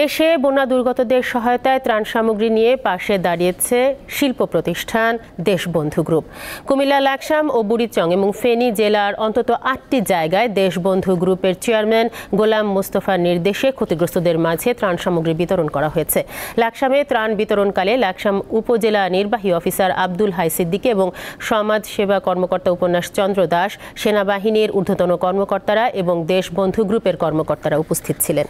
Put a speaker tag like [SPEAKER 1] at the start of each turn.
[SPEAKER 1] দেশে বন্যা দুর্গতদের সহায়তায় ত্রাণ সামগ্রী নিয়ে পাশে দাঁড়িয়েছে শিল্প প্রতিষ্ঠান দেশবন্ধু গ্রুপ কুমিল্লা লাকসাম ও বুড়িচং এবং ফেনী জেলার অন্তত আটটি জায়গায় দেশবন্ধু গ্রুপের চেয়ারম্যান গোলাম মুস্তফার নির্দেশে ক্ষতিগ্রস্তদের মাঝে ত্রাণ সামগ্রী বিতরণ করা হয়েছে লাকসামে ত্রাণ বিতরণকালে লাকসাম উপজেলা নির্বাহী অফিসার আব্দুল হাই সিদ্দিকে এবং সমাজ সেবা কর্মকর্তা উপন্যাস চন্দ্র দাস সেনাবাহিনীর ঊর্ধ্বতন কর্মকর্তারা এবং দেশবন্ধু গ্রুপের কর্মকর্তারা উপস্থিত ছিলেন